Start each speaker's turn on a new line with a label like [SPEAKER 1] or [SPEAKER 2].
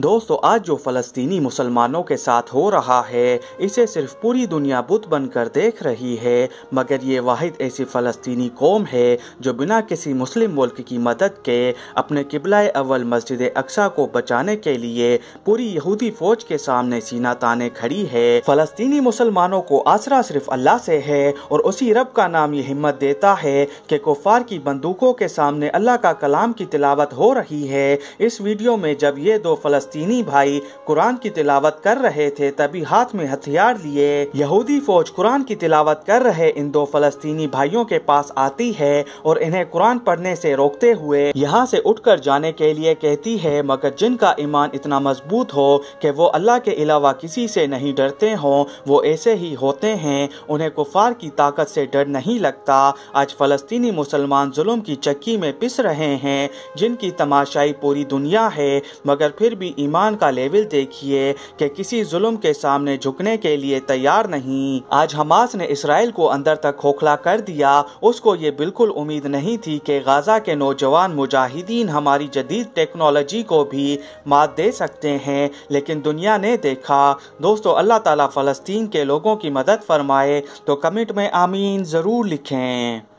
[SPEAKER 1] दोस्तों आज जो फलस्तीनी मुसलमानों के साथ हो रहा है इसे सिर्फ पूरी दुनिया बुत बनकर देख रही है मगर ये वाहिद ऐसी फ़लस्तीनी कौम है जो बिना किसी मुस्लिम मुल्क की मदद के अपने किबलाए अव्वल मस्जिद अक्सा को बचाने के लिए पूरी यहूदी फौज के सामने सीना ताने खड़ी है फ़लस्तीनी मुसलमानों को आसरा सिर्फ अल्लाह से है और उसी रब का नाम ये हिम्मत देता है कि कुफार की बंदूकों के सामने अल्लाह का कलाम की तिलावत हो रही है इस वीडियो में जब ये दो फलस्ती फलस्तीनी भाई कुरान की तिलावत कर रहे थे तभी हाथ में हथियार लिए यहूदी फौज कुरान की तिलावत कर रहे इन दो फलस्तीनी भाइयों के पास आती है और इन्हें कुरान पढ़ने से रोकते हुए यहाँ से उठकर जाने के लिए कहती है मगर जिनका ईमान इतना मजबूत हो कि वो अल्लाह के अलावा किसी से नहीं डरते हों वो ऐसे ही होते हैं उन्हें कुफार की ताकत से डर नहीं लगता आज फलस्तीनी मुसलमान जुल्म की चक्की में पिस रहे हैं जिनकी तमाशाई पूरी दुनिया है मगर फिर भी ईमान का लेवल देखिए कि किसी जुल्म के सामने झुकने के लिए तैयार नहीं आज हमास ने इसराइल को अंदर तक खोखला कर दिया उसको ये बिल्कुल उम्मीद नहीं थी कि गाजा के नौजवान मुजाहिदीन हमारी जदीद टेक्नोलॉजी को भी मात दे सकते हैं लेकिन दुनिया ने देखा दोस्तों अल्लाह ताला फ़लस्तीन के लोगों की मदद फरमाए तो कमेंट में आमीन ज़रूर लिखें